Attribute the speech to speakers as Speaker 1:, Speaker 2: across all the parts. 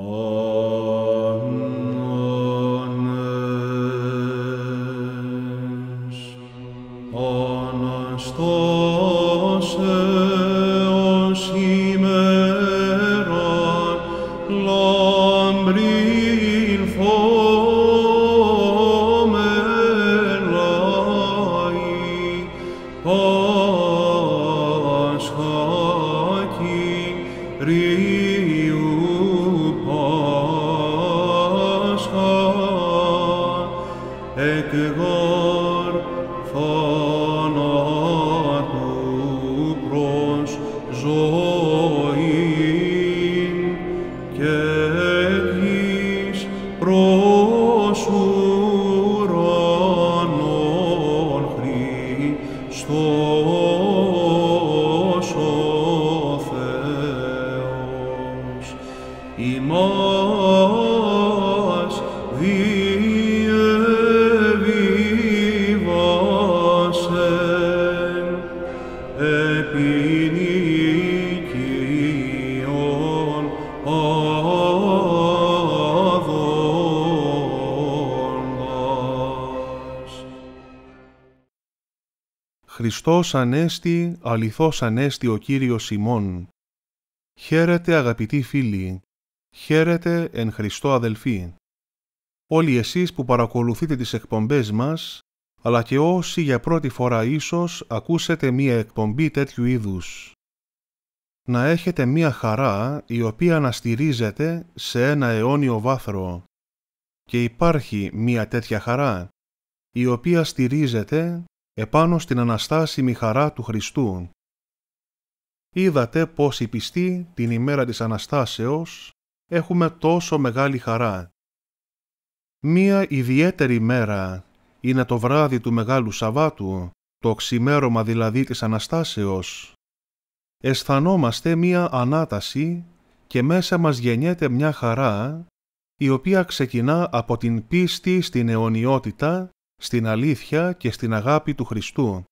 Speaker 1: Oh.
Speaker 2: Χριστός Ανέστη, αληθώς Ανέστη ο Κύριος Σιμών. Χαίρετε αγαπητοί φίλοι, χαίρετε εν Χριστώ αδελφοί. Όλοι εσείς που παρακολουθείτε τις εκπομπές μας, αλλά και όσοι για πρώτη φορά ίσως ακούσετε μία εκπομπή τέτοιου είδους. Να έχετε μία χαρά η οποία να στηρίζεται σε ένα αιώνιο βάθρο. Και υπάρχει μία τέτοια χαρά, η οποία στηρίζεται επάνω στην αναστάσιμη χαρά του Χριστού. Είδατε πως οι πιστοί την ημέρα της Αναστάσεως έχουμε τόσο μεγάλη χαρά. Μία ιδιαίτερη μέρα είναι το βράδυ του Μεγάλου Σαββάτου, το ξημέρωμα δηλαδή της Αναστάσεως. Αισθανόμαστε μία ανάταση και μέσα μας γεννιέται μια χαρά, η οποία ξεκινά από την πίστη στην αιωνιότητα, στην αλήθεια και στην αγάπη του Χριστού.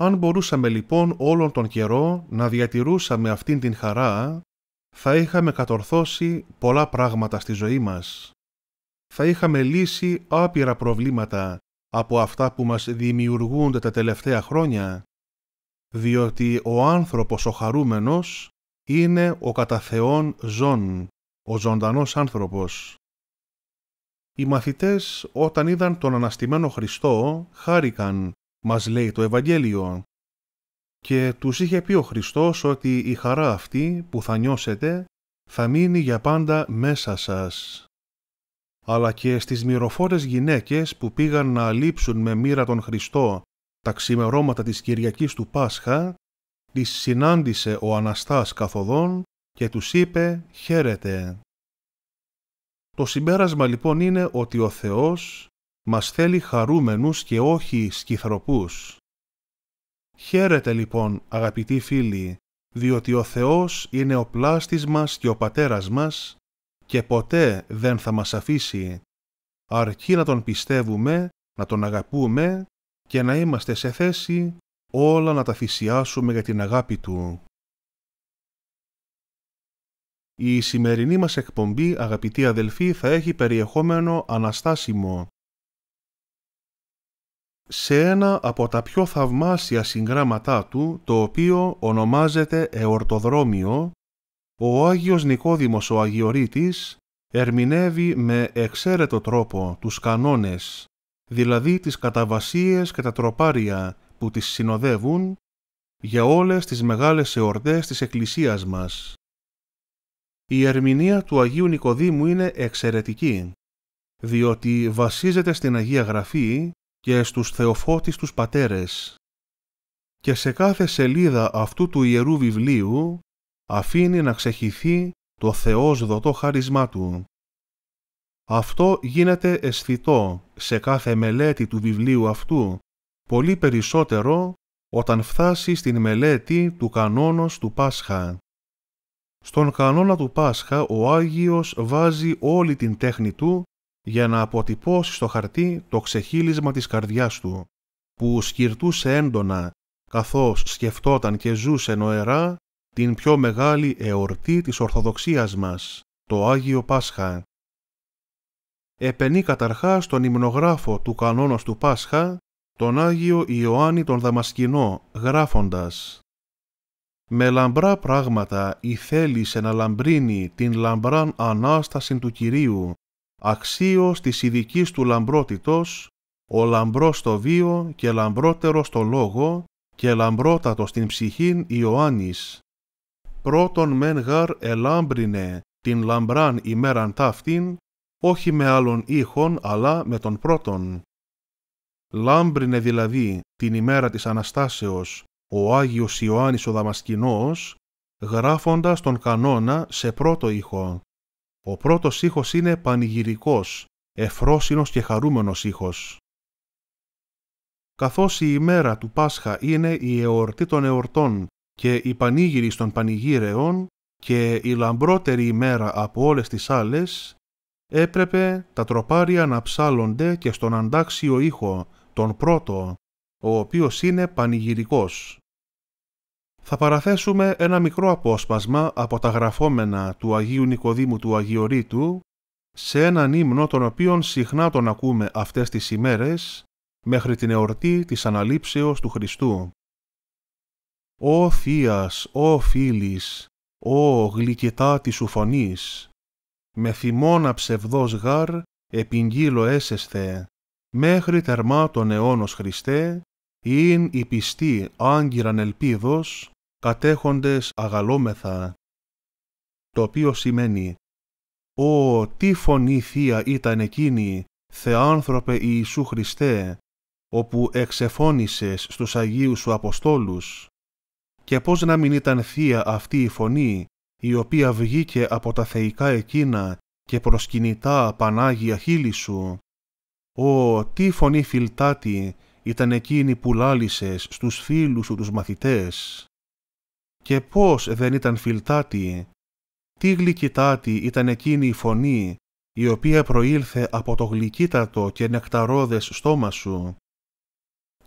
Speaker 2: Αν μπορούσαμε λοιπόν όλον τον καιρό να διατηρούσαμε αυτήν την χαρά, θα είχαμε κατορθώσει πολλά πράγματα στη ζωή μας θα είχαμε λύσει άπειρα προβλήματα από αυτά που μας δημιουργούνται τα τελευταία χρόνια, διότι ο άνθρωπος ο χαρούμενος είναι ο κατά Θεόν ζών, ο ζωντανός άνθρωπος. Οι μαθητές όταν είδαν τον Αναστημένο Χριστό χάρηκαν, μας λέει το Ευαγγέλιο. Και τους είχε πει ο Χριστός ότι η χαρά αυτή που θα νιώσετε θα μείνει για πάντα μέσα σας αλλά και στις μυροφόρες γυναίκες που πήγαν να αλείψουν με μοίρα τον Χριστό τα ξημερώματα της Κυριακής του Πάσχα, τις συνάντησε ο Αναστάς καθοδόν και τους είπε «Χαίρετε». Το συμπέρασμα λοιπόν είναι ότι ο Θεός μας θέλει χαρούμενους και όχι σκυθροπούς. Χαίρετε λοιπόν αγαπητοί φίλοι, διότι ο Θεός είναι ο πλάστης μας και ο πατέρας μας και ποτέ δεν θα μας αφήσει, αρκεί να τον πιστεύουμε, να τον αγαπούμε και να είμαστε σε θέση όλα να τα θυσιάσουμε για την αγάπη Του. Η σημερινή μας εκπομπή, αγαπητοί αδελφοί, θα έχει περιεχόμενο αναστάσιμο. Σε ένα από τα πιο θαυμάσια συγγράμματά του, το οποίο ονομάζεται «Εορτοδρόμιο», ο Άγιος Νικόδημος ο Αγιορείτης ερμηνεύει με εξαίρετο τρόπο τους κανόνες, δηλαδή τις καταβασίες και τα τροπάρια που τις συνοδεύουν για όλες τις μεγάλες εορτές της Εκκλησίας μας. Η ερμηνεία του Αγίου Νικοδήμου είναι εξαιρετική, διότι βασίζεται στην Αγία Γραφή και στους θεοφώτιστους πατέρες. Και σε κάθε σελίδα αυτού του Ιερού Βιβλίου αφήνει να ξεχυθεί το Θεός δωτό χάρισμά του. Αυτό γίνεται αισθητό σε κάθε μελέτη του βιβλίου αυτού, πολύ περισσότερο όταν φτάσει στην μελέτη του κανόνος του Πάσχα. Στον κανόνα του Πάσχα ο Άγιος βάζει όλη την τέχνη του για να αποτυπώσει στο χαρτί το ξεχύλισμα της καρδιάς του, που σκυρτούσε έντονα, καθώς σκεφτόταν και ζούσε νοερά την πιο μεγάλη εορτή της Ορθοδοξίας μας, το Άγιο Πάσχα. Επενεί καταρχάς τον υμνογράφο του κανόνος του Πάσχα, τον Άγιο Ιωάννη τον Δαμασκηνό, γράφοντας «Με λαμπρά πράγματα η θέλησε να λαμπρύνει την λαμπράν Ανάσταση του Κυρίου, αξίως της ειδικής του λαμπρότητος, ο λαμπρός στο βίο και λαμπρότερο στο λόγο και λαμπρότατος στην ψυχήν Ιωάννης, πρώτον μεν γαρ ελάμπρινε την λαμπράν ημέραν ταύτην, όχι με άλλον ήχον, αλλά με τον πρώτον. Λάμπρινε δηλαδή την ημέρα της Αναστάσεως ο Άγιος Ιωάννης ο Δαμασκηνός, γράφοντας τον κανόνα σε πρώτο ήχο. Ο πρώτος ήχος είναι πανηγυρικός, εφρόσινος και χαρούμενος ήχος. Καθώς η ημέρα του Πάσχα είναι η εορτή των εορτών και η πανήγυροι των πανηγύρεων και η λαμπρότερη ημέρα από όλες τις άλλες, έπρεπε τα τροπάρια να ψάλλονται και στον αντάξιο ήχο, τον πρώτο, ο οποίος είναι πανηγυρικός. Θα παραθέσουμε ένα μικρό απόσπασμα από τα γραφόμενα του Αγίου Νικοδήμου του Αγιορείτου σε έναν ύμνο τον οποίον συχνά τον ακούμε αυτές τις ημέρες μέχρι την εορτή της αναλήψεως του Χριστού. «Ω θείας, ω φίλης, ο φιλης ο γλυκητα τη σου φωνής, με θυμώνα ψευδός γάρ επιγγείλω έσεσθε, μέχρι τερμά τον αιώνος Χριστέ, ειν οι πιστοί άγκυραν ελπίδος, κατέχοντες αγαλόμεθα. Το οποίο σημαίνει «Ω, τι φωνή θεία ήταν εκείνη, Θεάνθρωπε Ιησού Χριστέ, όπου εξεφώνησες στους Αγίους σου Αποστόλους, και πώς να μην ήταν θεία αυτή η φωνή, η οποία βγήκε από τα θεϊκά εκείνα και προσκυνητά Πανάγια χείλη σου. Ω, τι φωνή φιλτάτη ήταν εκείνη που λάλησες στους φίλους σου τους μαθητές. Και πώς δεν ήταν φιλτάτη, τι γλυκητάτη ήταν εκείνη η φωνή, η οποία προήλθε από το γλυκύτατο και νεκταρόδες στόμα σου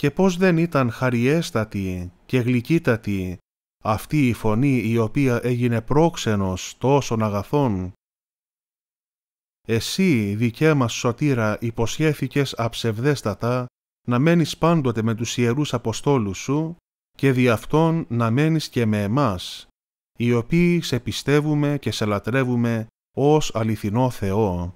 Speaker 2: και πώς δεν ήταν χαριέστατη και γλυκύτατη αυτή η φωνή η οποία έγινε πρόξενος τόσων αγαθών. Εσύ, δικέ μας σωτήρα, υποσχέθηκες αψευδέστατα να μένεις πάντοτε με τους Ιερούς Αποστόλους σου και δι' αυτόν να μένεις και με εμάς, οι οποίοι σε πιστεύουμε και σε λατρεύουμε ως αληθινό Θεό.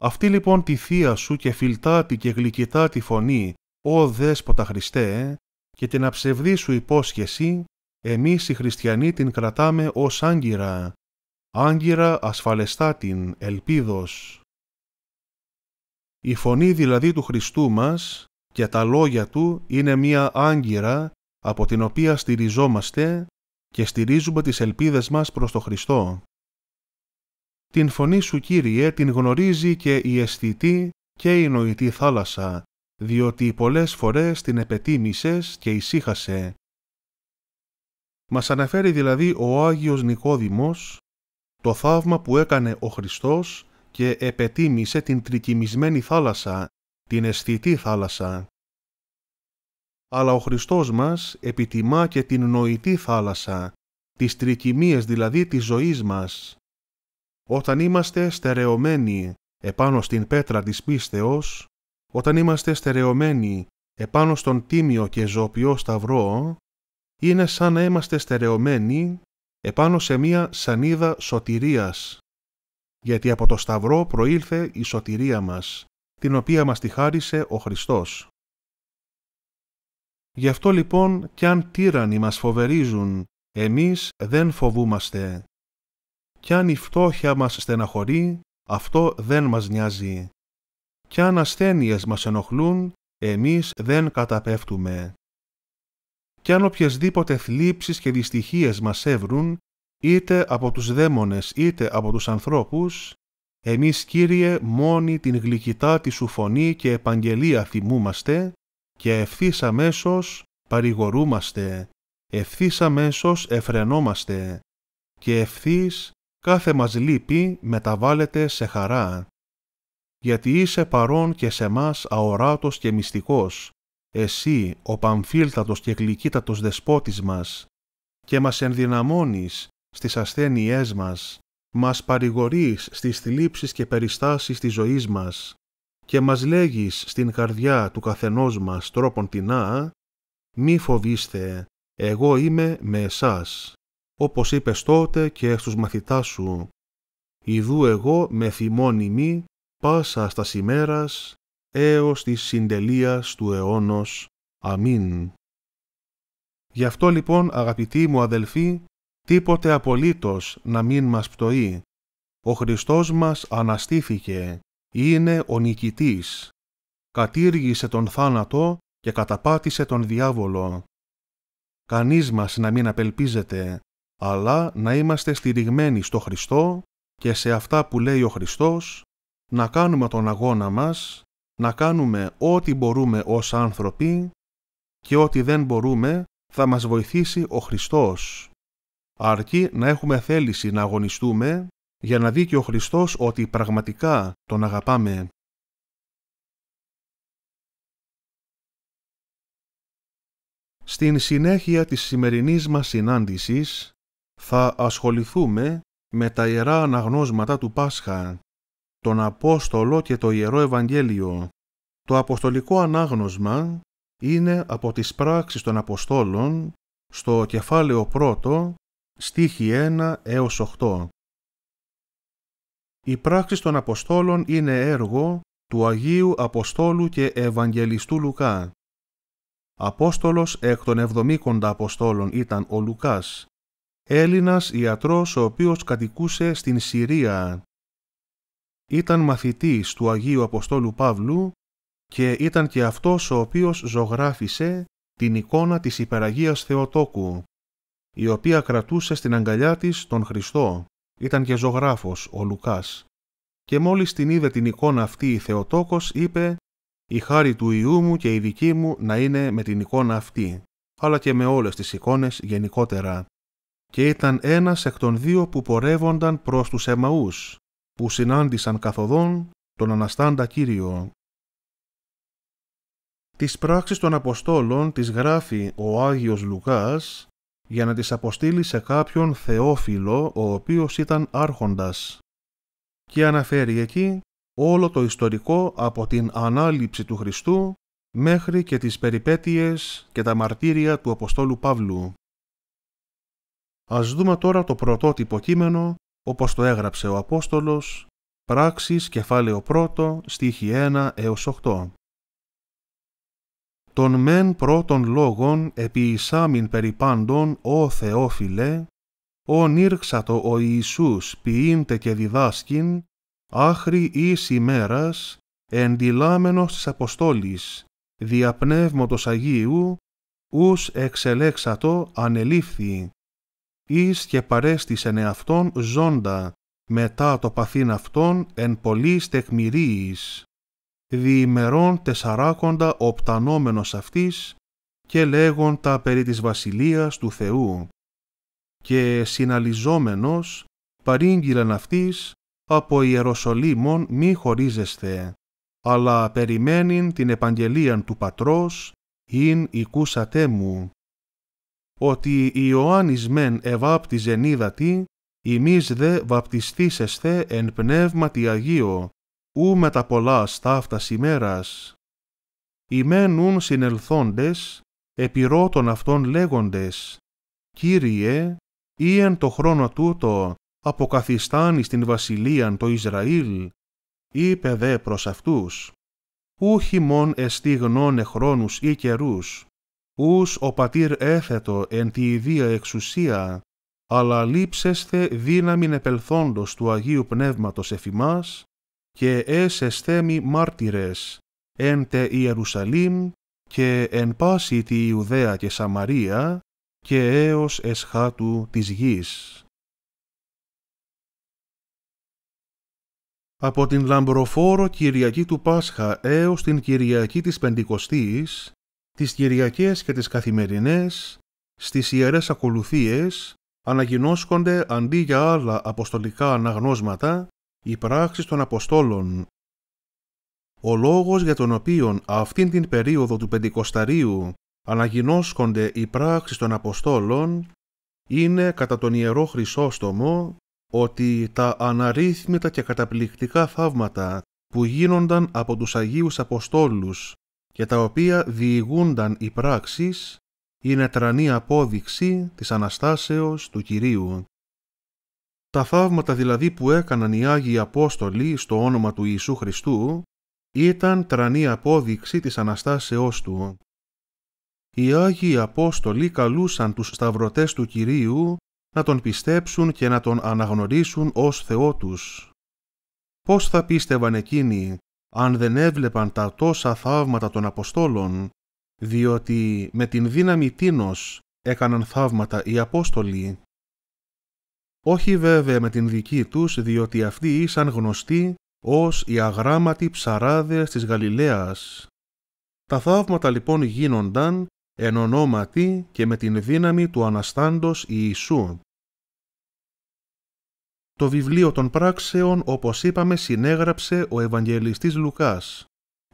Speaker 2: Αυτή λοιπόν τη θεία σου και φιλτάτη και γλυκυτάτη φωνή «Ω δέσποτα Χριστέ, και την αψευδή σου υπόσχεση, εμείς οι χριστιανοί την κρατάμε ως άγκυρα, άγκυρα ασφαλεστά την ελπίδος». Η φωνή δηλαδή του Χριστού μας και τα λόγια Του είναι μία άγκυρα από την οποία στηριζόμαστε και στηρίζουμε τις ελπίδες μας προς το Χριστό. Την φωνή Σου, Κύριε, την γνωρίζει και η αισθητή και η νοητή θάλασσα, διότι πολλές φορές την επετίμησες και ησύχασε. Μας αναφέρει δηλαδή ο Άγιος Νικόδημος το θαύμα που έκανε ο Χριστός και επετίμησε την τρικυμισμένη θάλασσα, την αισθητή θάλασσα. Αλλά ο Χριστός μας επιτιμά και την νοητή θάλασσα, τις τρικυμίες δηλαδή της ζωής μας. Όταν είμαστε στερεωμένοι επάνω στην πέτρα της πίστεως, όταν είμαστε στερεωμένοι επάνω στον τίμιο και ζωοποιό σταυρό, είναι σαν να είμαστε στερεωμένοι επάνω σε μία σανίδα σωτηρίας, γιατί από το σταυρό προήλθε η σωτηρία μας, την οποία μας τη χάρισε ο Χριστός. Γι' αυτό λοιπόν κι αν τύρανοι μας φοβερίζουν, εμείς δεν φοβούμαστε. Κι αν η φτώχεια μας στεναχωρεί, αυτό δεν μας νοιάζει, κι αν ασθένειες μας ενοχλούν, εμείς δεν καταπέφτουμε. Κι αν οποιασδήποτε θλίψεις και δυστυχίες μας έβρουν, είτε από τους δαίμονες είτε από τους ανθρώπους, εμείς Κύριε μόνοι την γλυκητά της σου φωνή και επαγγελία θυμούμαστε και ευθύς αμέσως παρηγορούμαστε, ευθύς αμέσως εφρενόμαστε και ευθύς κάθε μας λύπη μεταβάλλεται σε χαρά γιατί είσαι παρόν και σε μας αοράτος και μυστικός, εσύ ο παμφίλτατος και γλυκύτατος δεσπότης μας, και μας ενδυναμώνεις στις ασθένειές μας, μας παρηγορείς στις θλίψεις και περιστάσεις της ζωής μας και μας λέγεις στην καρδιά του καθενός μας τρόπον τεινά «Μη φοβήστε, εγώ είμαι με εσάς», όπως είπες τότε και στους μαθητάς σου «Ιδού εγώ με μη, πάσα στα σημερας έως της συντελείας του αιώνος. Αμήν. Γι' αυτό λοιπόν αγαπητοί μου αδελφοί, τίποτε απολύτως να μην μας πτωεί. Ο Χριστός μας αναστήθηκε, είναι ο νικητής. Κατήργησε τον θάνατο και καταπάτησε τον διάβολο. Κανείς μας να μην απελπίζεται, αλλά να είμαστε στηριγμένοι στο Χριστό και σε αυτά που λέει ο Χριστός να κάνουμε τον αγώνα μας, να κάνουμε ό,τι μπορούμε ως άνθρωποι και ό,τι δεν μπορούμε θα μας βοηθήσει ο Χριστός. Αρκεί να έχουμε θέληση να αγωνιστούμε για να δει και ο Χριστός ότι πραγματικά τον αγαπάμε. Στην συνέχεια της σημερινής μας συνάντησης θα ασχοληθούμε με τα Ιερά Αναγνώσματα του Πάσχα τον Απόστολο και το Ιερό Ευαγγέλιο. Το Αποστολικό Ανάγνωσμα είναι από τις πράξεις των Αποστόλων στο κεφάλαιο 1, στίχη 1 έως 8. Οι πράξη των Αποστόλων είναι έργο του Αγίου Αποστόλου και Ευαγγελιστού Λουκά. Απόστολος εκ των 70 Αποστόλων ήταν ο Λουκάς, Έλληνας ιατρός ο οποίος κατοικούσε στην Συρία ήταν μαθητής του Αγίου Αποστόλου Παύλου και ήταν και αυτός ο οποίος ζωγράφισε την εικόνα της Υπεραγίας Θεοτόκου, η οποία κρατούσε στην αγκαλιά της τον Χριστό. Ήταν και ζωγράφος ο Λουκάς. Και μόλις την είδε την εικόνα αυτή η Θεοτόκος είπε «Η χάρη του Ιού μου και η δική μου να είναι με την εικόνα αυτή, αλλά και με όλες τις εικόνες γενικότερα». Και ήταν ένας εκ των δύο που πορεύονταν προς τους Εμαούς, που συνάντησαν καθοδόν τον Αναστάντα Κύριο. Τις πράξεις των Αποστόλων τις γράφει ο Άγιος Λουκάς για να τις αποστείλει σε κάποιον θεόφιλο ο οποίος ήταν άρχοντας και αναφέρει εκεί όλο το ιστορικό από την ανάληψη του Χριστού μέχρι και τις περιπέτειες και τα μαρτύρια του Αποστόλου Παύλου. Ας δούμε τώρα το πρωτότυπο κείμενο όπως το έγραψε ο Απόστολος, πράξεις κεφάλαιο 1, στίχη 1 έως 8. Τον μεν πρώτων λόγον επί εισάμιν περιπάντων, ο Θεόφιλε, ο νύρξατο ο Ιησούς ποιήντε και διδάσκην, άχρη εις ημέρας, εντυλάμενος της Αποστόλης, διαπνεύματος Αγίου, ους εξελέξατο ανελήφθη, εις και παρέστησεν εαυτόν ζώντα, μετά το παθήν αυτόν εν πολλής τεκμηρίης. Διημερών τεσσαράκοντα οπτανόμενος αυτής και λέγοντα περί της βασιλείας του Θεού. Και συναλυζόμενος παρήγγειλεν αυτής από Ιεροσολύμων μη χωρίζεσθε, αλλά περιμένειν την επαγγελίαν του Πατρός, ειν οικούσατε μου ότι Ιωάννης μεν εβάπτιζεν είδατη, ημείς δε βαπτιστήσεστε εν πνεύματι Αγίο, ου με τα πολλά στάφτας ημέρας. Ημένουν συνελθόντες, επιρώτων αυτών λέγοντες, «Κύριε, ή εν το χρόνο τούτο αποκαθιστάνεις την βασιλείαν το Ισραήλ», είπε δε προς αυτούς, «Ούχι μόν εστί γνώνε χρόνους ή καιρούς, ους ο πατήρ έθετο εν τη ιδία εξουσία, αλλά λείψεσθε δύναμην επελθόντος του Αγίου Πνεύματος εφημάς, και μη μάρτυρες, εν τε Ιερουσαλήμ και εν πάση τη Ιουδαία και Σαμαρία και έως εσχάτου της γης. Από την λαμπροφόρο Κυριακή του Πάσχα έως την Κυριακή της Πεντηκοστής τις Κυριακές και τις καθημερινές, στις Ιερές Ακολουθίες, αναγινώσκονται αντί για άλλα αποστολικά αναγνώσματα οι πράξεις των Αποστόλων. Ο λόγος για τον οποίο αυτήν την περίοδο του Πεντηκοσταρίου αναγινώσκονται οι πράξεις των Αποστόλων είναι κατά τον Ιερό Χρυσόστομο ότι τα αναρρύθμιτα και καταπληκτικά θαύματα που γίνονταν από τους Αγίους Αποστόλους για τα οποία διηγούνταν οι πράξεις, είναι τρανή απόδειξη της Αναστάσεως του Κυρίου. Τα θαύματα δηλαδή που έκαναν οι Άγιοι Απόστολοι στο όνομα του Ιησού Χριστού ήταν τρανή απόδειξη της Αναστάσεώς Του. Οι Άγιοι Απόστολοι καλούσαν τους σταυρωτές του Κυρίου να τον πιστέψουν και να τον αναγνωρίσουν ως Θεό τους. Πώς θα πίστευαν εκείνοι αν δεν έβλεπαν τα τόσα θαύματα των Αποστόλων, διότι με την δύναμη τίνος έκαναν θαύματα οι Απόστολοι. Όχι βέβαια με την δική τους, διότι αυτοί ήσαν γνωστοί ως οι αγράμματοι ψαράδες της Γαλιλαίας. Τα θαύματα λοιπόν γίνονταν εν ονόματι και με την δύναμη του Αναστάντος Ιησού. Το βιβλίο των πράξεων, όπως είπαμε, συνέγραψε ο Ευαγγελιστής Λουκάς,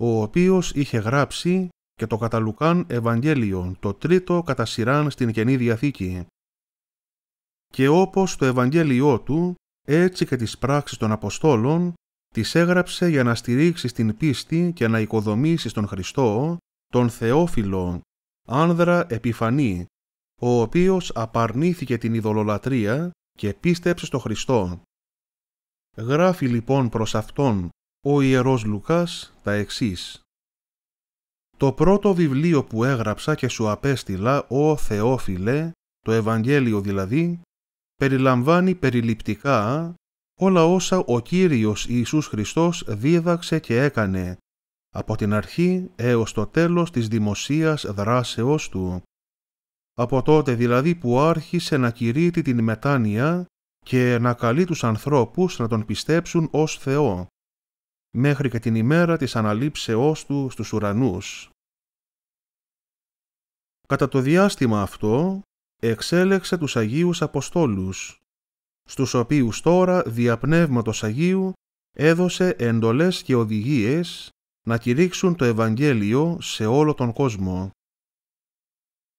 Speaker 2: ο οποίος είχε γράψει και το καταλουκάν Λουκάν Ευαγγέλιο, το τρίτο κατά σειράν στην Καινή Διαθήκη. Και όπως το Ευαγγέλιό του, έτσι και τις πράξεις των Αποστόλων, τις έγραψε για να στηρίξει την πίστη και να οικοδομήσει τον Χριστό, τον Θεόφιλο, άνδρα επιφανή, ο οποίος απαρνήθηκε την ειδωλολατρία και πίστεψε στον Χριστό. Γράφει λοιπόν προς αυτόν ο Ιερός Λουκάς τα εξής. Το πρώτο βιβλίο που έγραψα και σου απέστειλα, ο Θεόφιλε, το Ευαγγέλιο δηλαδή, περιλαμβάνει περιληπτικά όλα όσα ο Κύριος Ιησούς Χριστός δίδαξε και έκανε, από την αρχή έως το τέλος της δημοσίας δράσεώς Του, από τότε δηλαδή που άρχισε να κηρύττει την μετάνοια και να καλεί τους ανθρώπους να τον πιστέψουν ως Θεό, μέχρι και την ημέρα της αναλήψεώς του στους ουρανούς. Κατά το διάστημα αυτό, εξέλεξε τους Αγίους Αποστόλους, στους οποίους τώρα δια Πνεύματος Αγίου έδωσε εντολές και οδηγίες να κηρύξουν το Ευαγγέλιο σε όλο τον κόσμο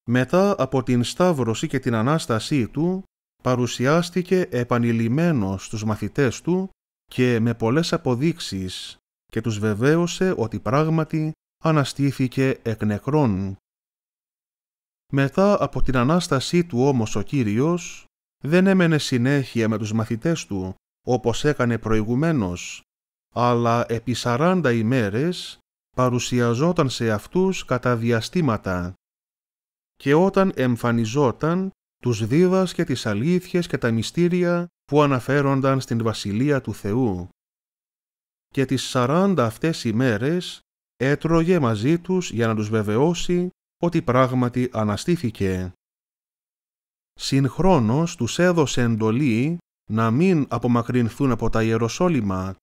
Speaker 2: μετά από την Σταύρωση και την Ανάστασή του, παρουσιάστηκε επανειλημμένος στους μαθητές του και με πολλές αποδείξεις και τους βεβαίωσε ότι πράγματι αναστήθηκε εκ νεκρών. Μετά από την Ανάστασή του όμως ο Κύριος δεν έμενε συνέχεια με τους μαθητές του όπως έκανε προηγουμένως, αλλά επί 40 ημέρες παρουσιαζόταν σε αυτούς κατά διαστήματα και όταν εμφανιζόταν τους δίδας και τις αλήθειες και τα μυστήρια που αναφέρονταν στην Βασιλεία του Θεού. Και τις σαράντα αυτές ημέρες έτρωγε μαζί τους για να τους βεβαιώσει ότι πράγματι αναστήθηκε. Συγχρόνως τους έδωσε εντολή να μην απομακρυνθούν από τα Ιεροσόλυμα,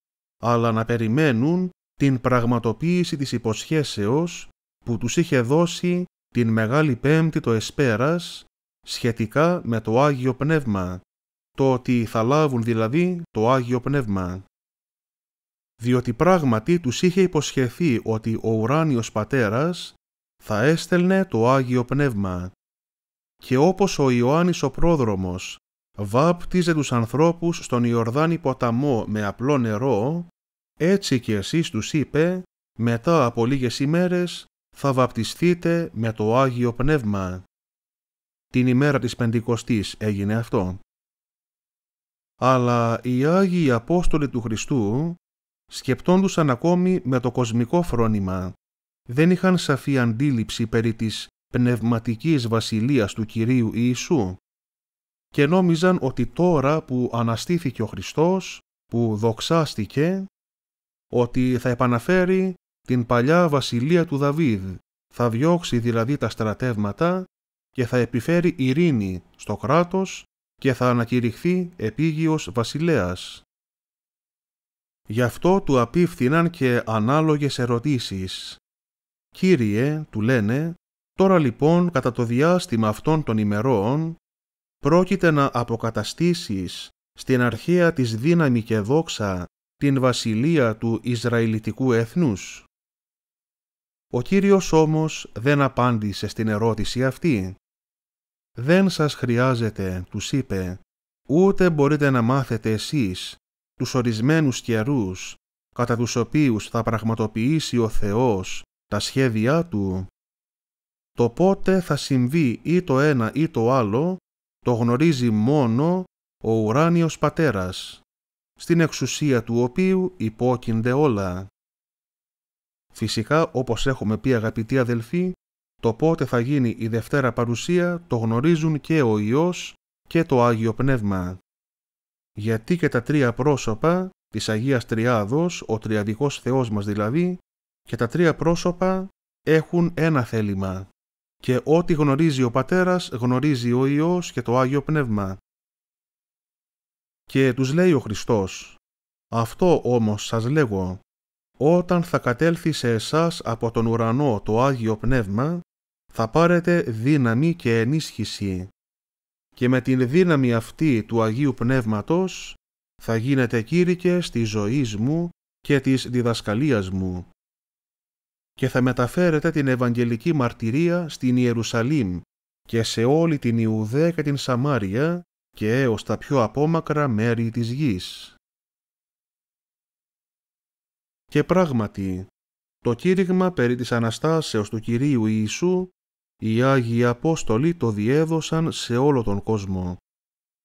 Speaker 2: αλλά να περιμένουν την πραγματοποίηση της υποσχέσεως που τους είχε δώσει την Μεγάλη Πέμπτη το Εσπέρας σχετικά με το Άγιο Πνεύμα, το ότι θα λάβουν δηλαδή το Άγιο Πνεύμα. Διότι πράγματι τους είχε υποσχεθεί ότι ο ουράνιος πατέρας θα έστελνε το Άγιο Πνεύμα. Και όπως ο Ιωάννης ο πρόδρομος βάπτιζε τους ανθρώπους στον Ιορδάνη ποταμό με απλό νερό, έτσι και εσείς τους είπε μετά από λίγες ημέρες θα βαπτιστείτε με το Άγιο Πνεύμα. Την ημέρα της Πεντηκοστής έγινε αυτό. Αλλά οι Άγιοι Απόστολοι του Χριστού σκεπτόντουσαν ακόμη με το κοσμικό φρόνημα. Δεν είχαν σαφή αντίληψη περί της πνευματικής βασιλείας του Κυρίου Ιησού και νόμιζαν ότι τώρα που αναστήθηκε ο Χριστός, που δοξάστηκε, ότι θα επαναφέρει την παλιά βασιλεία του Δαβίδ, θα διώξει δηλαδή τα στρατεύματα και θα επιφέρει ειρήνη στο κράτος και θα ανακηρυχθεί επίγειος βασιλέας. Γι' αυτό του απίφθηναν και ανάλογες ερωτήσεις. «Κύριε», του λένε, «τώρα λοιπόν κατά το διάστημα αυτών των ημερών πρόκειται να αποκαταστήσεις στην αρχαία της δύναμη και δόξα την βασιλεία του Ισραηλιτικού έθνους. Ο Κύριος όμως δεν απάντησε στην ερώτηση αυτή. «Δεν σας χρειάζεται», τους είπε, «ούτε μπορείτε να μάθετε εσείς τους ορισμένους καιρούς κατά τους οποίους θα πραγματοποιήσει ο Θεός τα σχέδιά Του. Το πότε θα συμβεί ή το ένα ή το άλλο το γνωρίζει μόνο ο ουράνιος πατέρας, στην εξουσία του οποίου υπόκεινται όλα. Φυσικά, όπως έχουμε πει αγαπητοί αδελφοί, το πότε θα γίνει η Δευτέρα Παρουσία το γνωρίζουν και ο Υιός και το Άγιο Πνεύμα. Γιατί και τα τρία πρόσωπα της Αγίας Τριάδος, ο Τριαδικός Θεός μας δηλαδή, και τα τρία πρόσωπα έχουν ένα θέλημα. Και ό,τι γνωρίζει ο Πατέρας γνωρίζει ο Υιός και το Άγιο Πνεύμα. Και τους λέει ο Χριστός, αυτό όμως σας λέγω, όταν θα κατέλθει σε εσάς από τον ουρανό το Άγιο Πνεύμα, θα πάρετε δύναμη και ενίσχυση. Και με την δύναμη αυτή του Αγίου Πνεύματος θα γίνετε κήρυκες της ζωής μου και της διδασκαλίας μου. Και θα μεταφέρετε την Ευαγγελική Μαρτυρία στην Ιερουσαλήμ και σε όλη την Ιουδαία και την Σαμάρια και έως τα πιο απόμακρα μέρη της γης. Και πράγματι, το κήρυγμα περί της Αναστάσεως του Κυρίου Ιησού, οι Άγιοι Απόστολοι το διέδωσαν σε όλο τον κόσμο.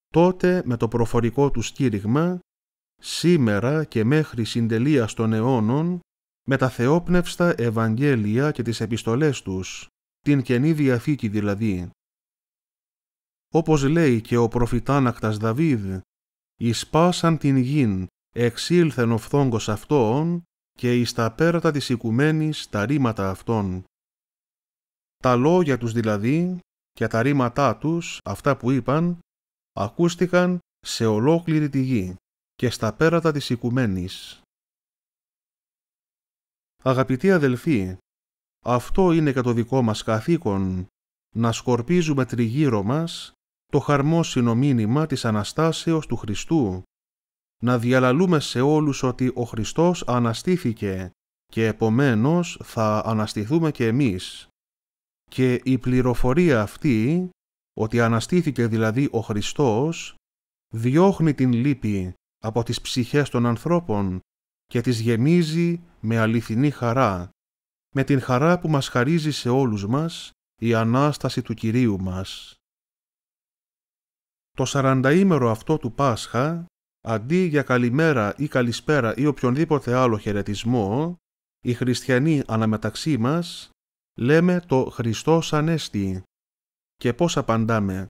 Speaker 2: Τότε με το προφορικό τους κήρυγμα, σήμερα και μέχρι συντελείας των αιώνων, με τα θεόπνευστα Ευαγγέλια και τις επιστολές τους, την Καινή Διαθήκη δηλαδή. Όπως λέει και ο προφητάνακτας Δαβίδ, «Ισπάσαν την γην, εξήλθεν ο φθόγκος αυτών, και εις τα πέρατα της οικουμένης τα ρήματα αυτών. Τα λόγια τους δηλαδή και τα ρήματά τους, αυτά που είπαν, ακούστηκαν σε ολόκληρη τη γη και στα πέρατα της οικουμένης. Αγαπητοί αδελφοί, αυτό είναι και το δικό μας καθήκον, να σκορπίζουμε τριγύρω μας το χαρμόσυνο μήνυμα της Αναστάσεως του Χριστού, να διαλαλούμε σε όλους ότι ο Χριστός αναστήθηκε και επομένως θα αναστηθούμε και εμείς. Και η πληροφορία αυτή, ότι αναστήθηκε δηλαδή ο Χριστός, διώχνει την λύπη από τις ψυχές των ανθρώπων και τις γεμίζει με αληθινή χαρά, με την χαρά που μας χαρίζει σε όλους μας η Ανάσταση του Κυρίου μας. Το σαρανταήμερο αυτό του Πάσχα Αντί για καλημέρα ή καλησπέρα ή οποιονδήποτε άλλο χαιρετισμό, οι χριστιανοί αναμεταξύ μας λέμε το «Χριστός Ανέστη». Και πώς απαντάμε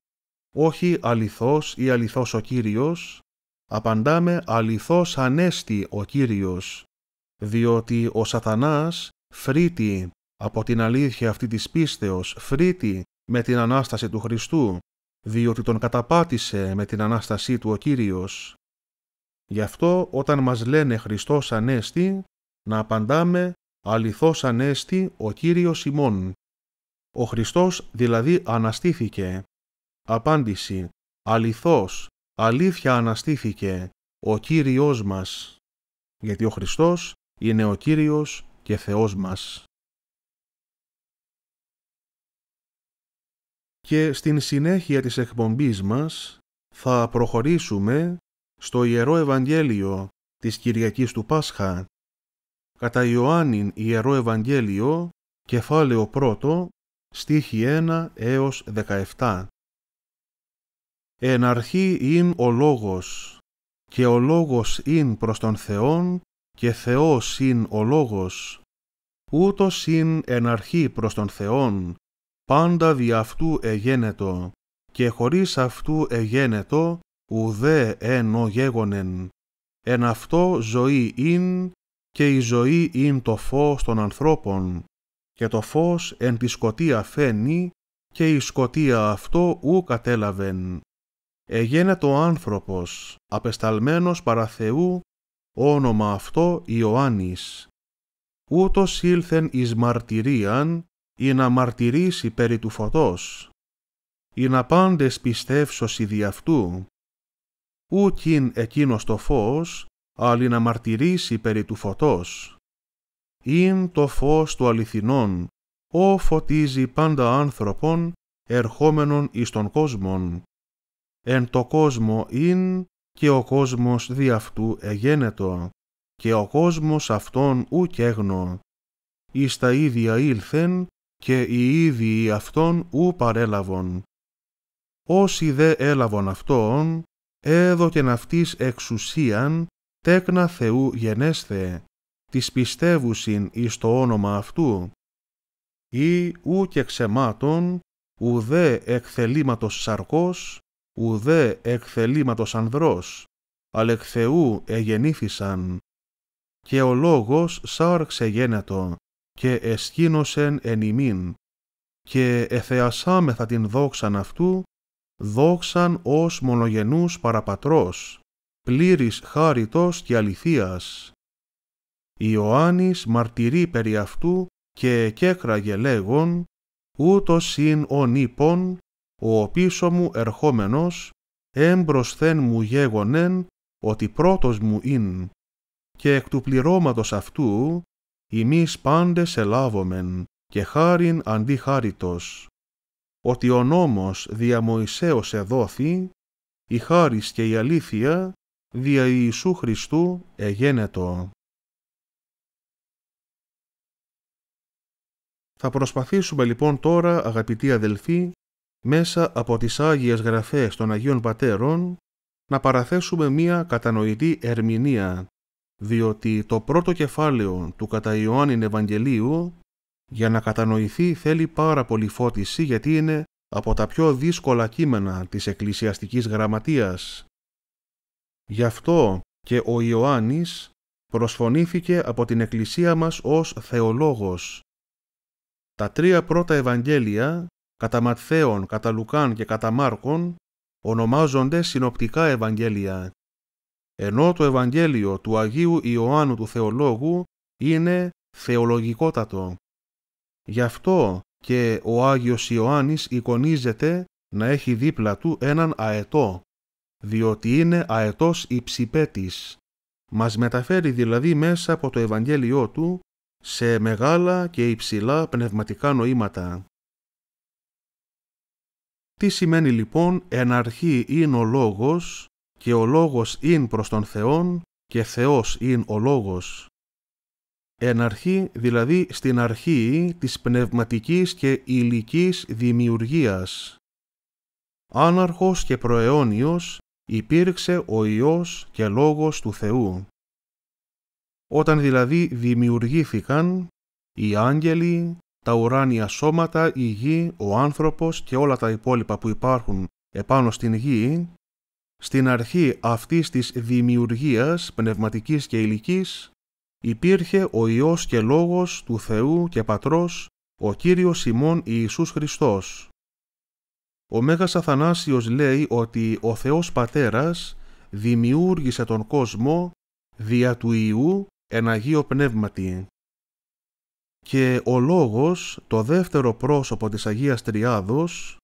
Speaker 2: όχι αληθώς ή αληθώς ο Κύριος, απαντάμε αληθώς ανέστη ο Κύριος, διότι ο σατανάς φρύτη από την αλήθεια αυτή της πίστεως, φρύτη με την Ανάσταση του Χριστού, διότι τον καταπάτησε με την Ανάστασή του ο Κύριος. Γι' αυτό όταν μας λένε Χριστός Ανέστη, να απαντάμε «Αληθώς Ανέστη ο Κύριος ημών». Ο Χριστός δηλαδή αναστήθηκε. Απάντηση «Αληθώς, αλήθεια αναστήθηκε, ο Κύριος μας». Γιατί ο Χριστός είναι ο Κύριος και Θεός μας. Και στην συνέχεια της εκπομπής μας θα προχωρήσουμε στο Ιερό Ευαγγέλιο της Κυριακής του Πάσχα, κατά Ιωάννην Ιερό Ευαγγέλιο, κεφάλαιο 1, στίχη 1 έως 17. Εν αρχή ειν ο Λόγος, και ο Λόγος ειν προς τον Θεόν, και Θεός ειν ο Λόγος. Ούτως ειν εν αρχή προς τον Θεόν, πάντα δι' αυτού εγένετο, και χωρίς αυτού εγένετο ουδέ εν ο γέγονεν, εν αυτό ζωή ειν και η ζωή ειν το φως των ανθρώπων, και το φως εν τη σκοτία φαίνει και η σκοτία αυτό ου κατέλαβεν. Εγένετο το άνθρωπος, απεσταλμένος παρά Θεού, όνομα αυτό Ιωάννης. Ούτως ήλθεν εις μαρτυρίαν, ή να μαρτυρήσει περί του φωτός, ή να πάντες πιστεύσω δι' αυτού, ούκιν εκείνος το φως, αλλη να μαρτυρήσει περί του φωτός. Ειν το φως του αληθινών, ο φωτίζει πάντα άνθρωπον, ερχόμενον εις τον κόσμον. Εν το κόσμο ειν και ο κόσμος δι' αυτού εγένετο, και ο κόσμος αυτόν ουκ έγνο. Εις τα ίδια ήλθεν, και οι ίδιοι αυτόν ου παρέλαβον. Όσοι δε έλαβον αυτόν, έδωκεν αυτής εξουσίαν τέκνα Θεού γενέσθε, της πιστεύουσιν εις το όνομα αυτού, ή ου και ξεμάτων, ουδέ εκθελήματος σαρκός, ουδέ εκθελήματος ανδρός, αλεκ Θεού εγενήθησαν. Και ο λόγος σάρξε γένετο, και εσκήνωσεν εν ημίν, και εθεασάμεθα την δόξαν αυτού, δόξαν ως μονογενούς παραπατρός, πλήρης χάριτος και αληθείας. Ιωάννης μαρτυρεί περί αυτού και εκέκραγε λέγον, ούτως συν ο νύπων, ο πίσω μου ερχόμενος, έμπροσθεν μου γέγονεν, ότι πρώτος μου ειν, και εκ του πληρώματος αυτού, ημείς πάντες ελάβομεν, και χάριν αντί χάριτος ότι ο νόμος δια Μωυσέως εδόθη, η χάρις και η αλήθεια δια Ιησού Χριστού εγένετο. Θα προσπαθήσουμε λοιπόν τώρα, αγαπητοί αδελφοί, μέσα από τις Άγιες Γραφές των Αγίων Πατέρων, να παραθέσουμε μία κατανοητή ερμηνεία, διότι το πρώτο κεφάλαιο του κατά Ιωάννην Ευαγγελίου για να κατανοηθεί θέλει πάρα πολύ φώτιση γιατί είναι από τα πιο δύσκολα κείμενα της εκκλησιαστικής γραμματείας. Γι' αυτό και ο Ιωάννης προσφωνήθηκε από την Εκκλησία μας ως θεολόγος. Τα τρία πρώτα Ευαγγέλια, κατά Ματθαίον, κατά Λουκάν και κατά Μάρκον, ονομάζονται συνοπτικά Ευαγγέλια, ενώ το Ευαγγέλιο του Αγίου Ιωάννου του Θεολόγου είναι θεολογικότατο. Γι' αυτό και ο Άγιος Ιωάννης εικονίζεται να έχει δίπλα του έναν αετό, διότι είναι αετός υψηπέτης. Μας μεταφέρει δηλαδή μέσα από το Ευαγγέλιό του σε μεγάλα και υψηλά πνευματικά νοήματα. Τι σημαίνει λοιπόν «εν αρχή είναι ο λόγος» και «ο λόγος είναι προς τον Θεόν» και «Θεός είναι ο λόγος». Εν αρχή, δηλαδή στην αρχή της πνευματικής και ηλικής δημιουργίας. Άναρχος και προαιώνιος υπήρξε ο Υιός και Λόγος του Θεού. Όταν δηλαδή δημιουργήθηκαν οι άγγελοι, τα ουράνια σώματα, η γη, ο άνθρωπος και όλα τα υπόλοιπα που υπάρχουν επάνω στην γη, στην αρχή αυτής της δημιουργίας πνευματικής και υλικής υπήρχε ο Υιός και Λόγος του Θεού και Πατρός, ο Κύριος ημών Ιησούς Χριστός. Ο Μέγας Αθανάσιος λέει ότι ο Θεός Πατέρας δημιούργησε τον κόσμο δια του Ιού εν Πνεύματι. Και ο Λόγος, το δεύτερο πρόσωπο της Αγίας Τριάδος,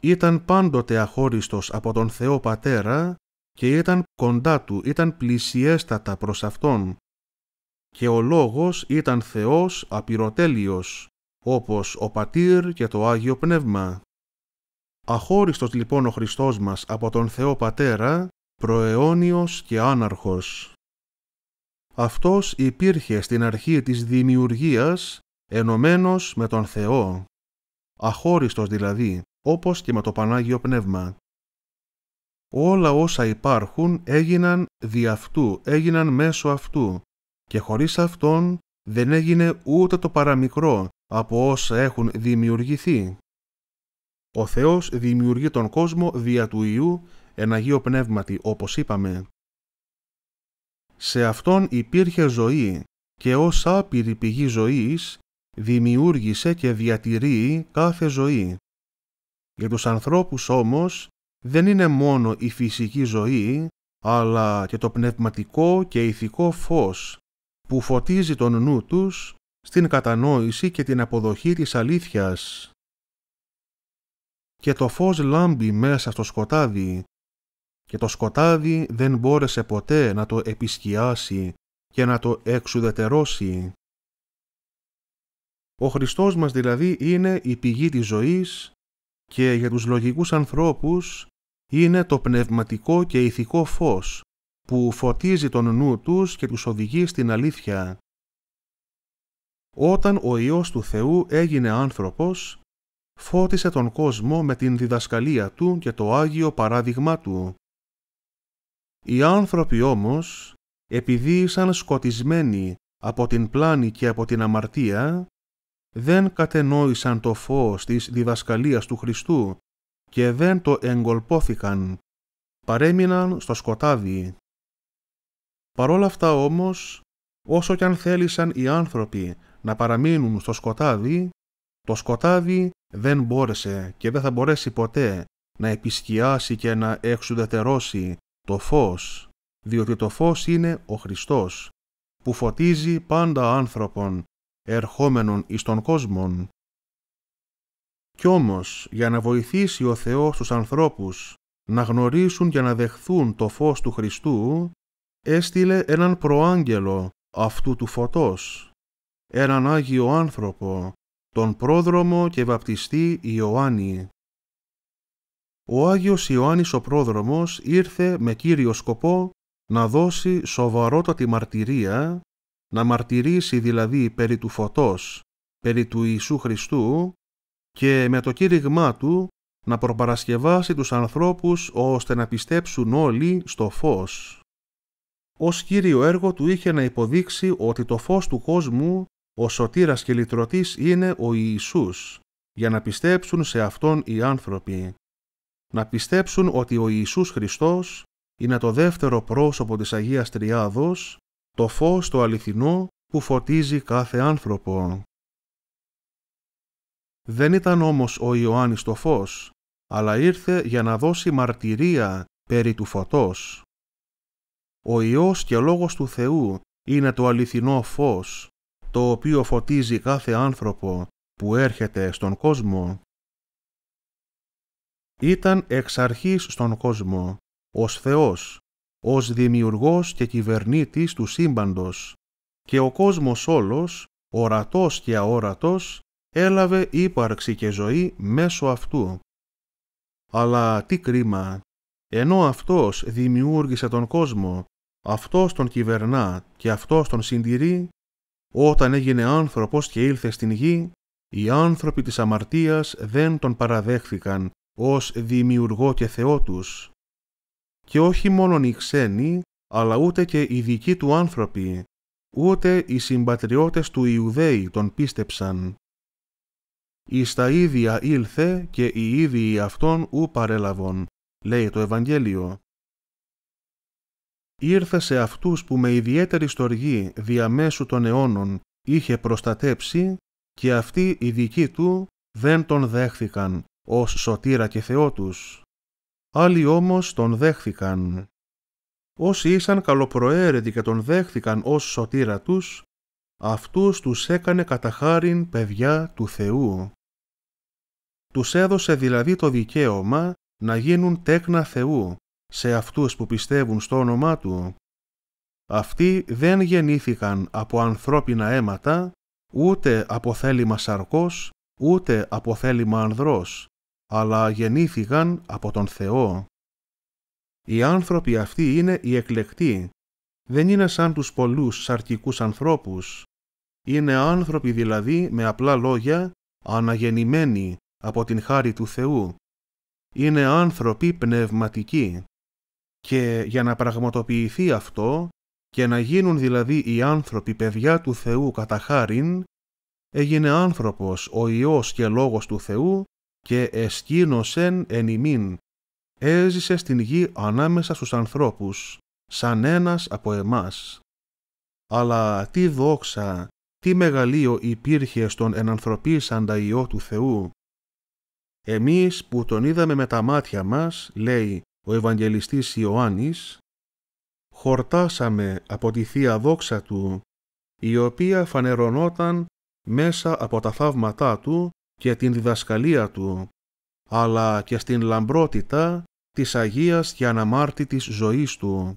Speaker 2: ήταν πάντοτε αχώριστος από τον Θεό Πατέρα και ήταν κοντά του, ήταν πλησιέστατα προς Αυτόν και ο Λόγος ήταν Θεός απειροτέλειος, όπως ο Πατήρ και το Άγιο Πνεύμα. Αχώριστος λοιπόν ο Χριστός μας από τον Θεό Πατέρα, προαιώνιος και άναρχος. Αυτός υπήρχε στην αρχή της δημιουργίας, ενωμένος με τον Θεό. Αχώριστος δηλαδή, όπως και με το Πανάγιο Πνεύμα. Όλα όσα υπάρχουν έγιναν δι' αυτού, έγιναν μέσω αυτού, και χωρίς αυτόν δεν έγινε ούτε το παραμικρό από όσα έχουν δημιουργηθεί. Ο Θεός δημιουργεί τον κόσμο δια του Ιού, εν Αγίο Πνεύματι, όπως είπαμε. Σε Αυτόν υπήρχε ζωή και ως άπειρη πηγή ζωής δημιούργησε και διατηρεί κάθε ζωή. Για τους ανθρώπους όμως δεν είναι μόνο η φυσική ζωή, αλλά και το πνευματικό και ηθικό φως, που φωτίζει τον νου τους στην κατανόηση και την αποδοχή της αλήθειας. Και το φως λάμπει μέσα στο σκοτάδι και το σκοτάδι δεν μπόρεσε ποτέ να το επισκιάσει και να το εξουδετερώσει. Ο Χριστός μας δηλαδή είναι η πηγή της ζωής και για τους λογικούς ανθρώπους είναι το πνευματικό και ηθικό φως που φωτίζει τον νου τους και τους οδηγεί στην αλήθεια. Όταν ο Υιός του Θεού έγινε άνθρωπος, φώτισε τον κόσμο με την διδασκαλία του και το Άγιο παράδειγμα του. Οι άνθρωποι όμως, επειδή ήσαν σκοτισμένοι από την πλάνη και από την αμαρτία, δεν κατενόησαν το φως της διδασκαλίας του Χριστού και δεν το εγκολπόθηκαν. παρέμειναν στο σκοτάδι. Παρόλα αυτά όμως, όσο κι αν θέλησαν οι άνθρωποι να παραμείνουν στο σκοτάδι, το σκοτάδι δεν μπόρεσε και δεν θα μπορέσει ποτέ να επισκιάσει και να εξουδετερώσει το φως, διότι το φως είναι ο Χριστός, που φωτίζει πάντα άνθρωπον, ερχόμενον εις τον κόσμον. Κι όμως, για να βοηθήσει ο Θεός τους ανθρώπους να γνωρίσουν και να δεχθούν το φως του Χριστού, έστειλε έναν προάγγελο αυτού του φωτός, έναν Άγιο άνθρωπο, τον πρόδρομο και βαπτιστή Ιωάννη. Ο Άγιος Ιωάννης ο πρόδρομος ήρθε με κύριο σκοπό να δώσει σοβαρότατη μαρτυρία, να μαρτυρήσει δηλαδή περί του φωτός, περί του Ιησού Χριστού και με το κήρυγμά του να προπαρασκευάσει τους ανθρώπους ώστε να πιστέψουν όλοι στο φως ως κύριο έργο του είχε να υποδείξει ότι το φως του κόσμου, ο σωτήρας και λυτρωτής είναι ο Ιησούς, για να πιστέψουν σε Αυτόν οι άνθρωποι. Να πιστέψουν ότι ο Ιησούς Χριστός είναι το δεύτερο πρόσωπο της Αγίας Τριάδος, το φως το αληθινό που φωτίζει κάθε άνθρωπο. Δεν ήταν όμως ο Ιωάννης το φως, αλλά ήρθε για να δώσει μαρτυρία περί του φωτός ο Υιός και Λόγος του Θεού είναι το αληθινό φως, το οποίο φωτίζει κάθε άνθρωπο που έρχεται στον κόσμο. Ήταν εξ αρχής στον κόσμο, ως Θεός, ως δημιουργός και κυβερνήτης του σύμπαντος και ο κόσμος όλος, ορατός και αόρατος, έλαβε ύπαρξη και ζωή μέσω αυτού. Αλλά τι κρίμα, ενώ αυτός δημιούργησε τον κόσμο αυτός τον κυβερνά και αυτός τον συντηρεί, όταν έγινε άνθρωπος και ήλθε στην γη, οι άνθρωποι της αμαρτίας δεν τον παραδέχθηκαν ως δημιουργό και Θεό τους. Και όχι μόνον οι ξένοι, αλλά ούτε και οι δικοί του άνθρωποι, ούτε οι συμπατριώτες του Ιουδαίοι τον πίστεψαν. «Εις τα ίδια ήλθε και οι ίδιοι αυτόν ου παρέλαβον», λέει το Ευαγγέλιο ήρθε σε αυτούς που με ιδιαίτερη στοργή διαμέσου των αιώνων είχε προστατέψει και αυτοί οι δικοί του δεν τον δέχθηκαν ως σωτήρα και Θεό τους. Άλλοι όμως τον δέχθηκαν. Όσοι ήσαν καλοπροαίρετοι και τον δέχθηκαν ως σωτήρα τους, αυτούς τους έκανε κατά χάριν παιδιά του Θεού. Τους έδωσε δηλαδή το δικαίωμα να γίνουν τέκνα Θεού σε αυτούς που πιστεύουν στο όνομά Του. Αυτοί δεν γεννήθηκαν από ανθρώπινα αίματα, ούτε από θέλημα σαρκός, ούτε από θέλημα ανδρός, αλλά γεννήθηκαν από τον Θεό. Οι άνθρωποι αυτοί είναι οι εκλεκτοί. Δεν είναι σαν τους πολλούς σαρκικούς ανθρώπους. Είναι άνθρωποι δηλαδή, με απλά λόγια, αναγεννημένοι από την χάρη του Θεού. Είναι άνθρωποι πνευματικοί. Και για να πραγματοποιηθεί αυτό και να γίνουν δηλαδή οι άνθρωποι παιδιά του Θεού κατά χάριν, έγινε άνθρωπος ο Υιός και Λόγος του Θεού και εσκήνωσεν εν ημίν. Έζησε στην γη ανάμεσα στους ανθρώπους, σαν ένας από εμάς. Αλλά τι δόξα, τι μεγαλείο υπήρχε στον ενανθρωπίσαντα Υιό του Θεού. Εμείς που τον είδαμε με τα μάτια μας, λέει, ο Ευαγγελιστής Ιωάννης, χορτάσαμε από τη Θεία Δόξα Του, η οποία φανερωνόταν μέσα από τα θαύματά Του και την διδασκαλία Του, αλλά και στην λαμπρότητα της Αγίας και αναμάρτητης ζωής Του.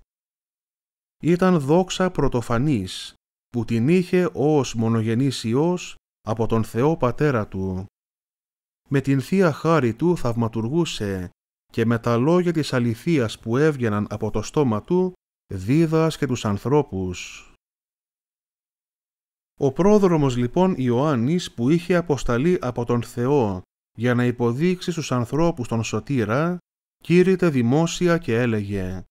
Speaker 2: Ήταν δόξα πρωτοφανής, που την είχε ως μονογενής Υιός από τον Θεό Πατέρα Του. Με την Θεία Χάρη Του θαυματουργούσε και με τα λόγια της αληθείας που έβγαιναν από το στόμα του, δίδασκε τους ανθρώπους. Ο πρόδρομος λοιπόν Ιωάννης που είχε αποσταλεί από τον Θεό για να υποδείξει στους ανθρώπους τον σωτήρα, κήρυτε δημόσια και έλεγε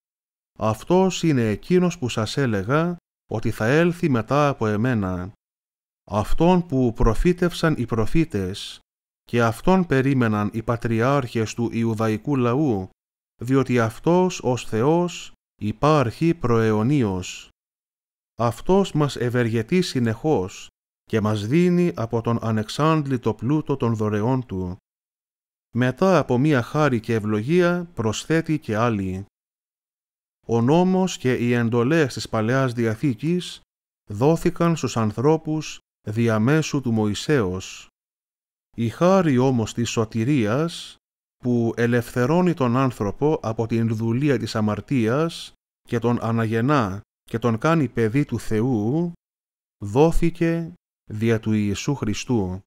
Speaker 2: «Αυτός είναι εκείνος που σας έλεγα ότι θα έλθει μετά από εμένα, αυτόν που προφήτευσαν οι προφήτες, και αυτόν περίμεναν οι πατριάρχες του Ιουδαϊκού λαού, διότι αυτός ως Θεός υπάρχει προαιωνίως. Αυτός μας ευεργετεί συνεχώς και μας δίνει από τον ανεξάντλητο πλούτο των δωρεών Του. Μετά από μία χάρη και ευλογία προσθέτει και άλλη. Ο νόμος και οι εντολές της Παλαιάς Διαθήκης δόθηκαν στους ανθρώπους διαμέσου του Μωυσέως. Η χάρη όμως της σωτηρίας που ελευθερώνει τον άνθρωπο από την δουλεία της αμαρτίας και τον αναγεννά και τον κάνει παιδί του Θεού, δόθηκε δια του Ιησού Χριστού.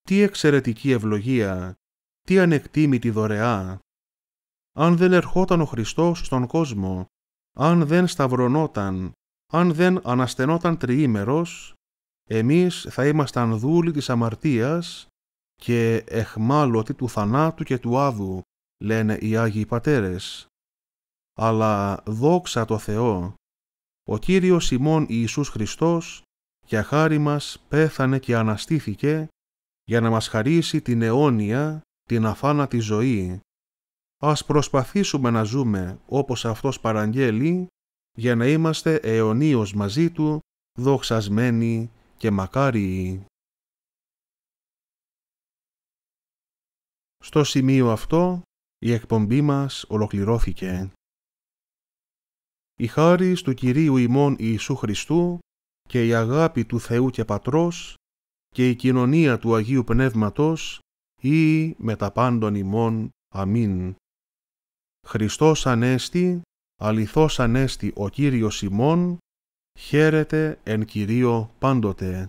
Speaker 2: Τι εξαιρετική ευλογία, τι ανεκτήμητη δωρεά! Αν δεν ερχόταν ο Χριστός στον κόσμο, αν δεν σταυρωνόταν, αν δεν αναστενόταν τριήμερος, εμείς θα ήμασταν δούλοι της αμαρτίας και εχμάλωτοι του θανάτου και του άδου, λένε οι Άγιοι Πατέρες. Αλλά δόξα το Θεό, ο Κύριος ημών Ιησούς Χριστός για χάρη μας πέθανε και αναστήθηκε για να μας χαρίσει την αιώνια, την αφάνατη ζωή. Ας προσπαθήσουμε να ζούμε όπως Αυτός παραγγέλει για να είμαστε αιωνίως μαζί Του δοξασμένοι και μακάρι Στο σημείο αυτό η εκπομπή μας ολοκληρώθηκε. Η χάρη του Κυρίου ημών Ιησού Χριστού και η αγάπη του Θεού και Πατρός και η κοινωνία του Αγίου Πνεύματος ή με τα πάντων ημών. Αμήν. Χριστός Ανέστη, αληθώς Ανέστη ο Κύριος ημών, Χαίρετε εν Κυρίω πάντοτε.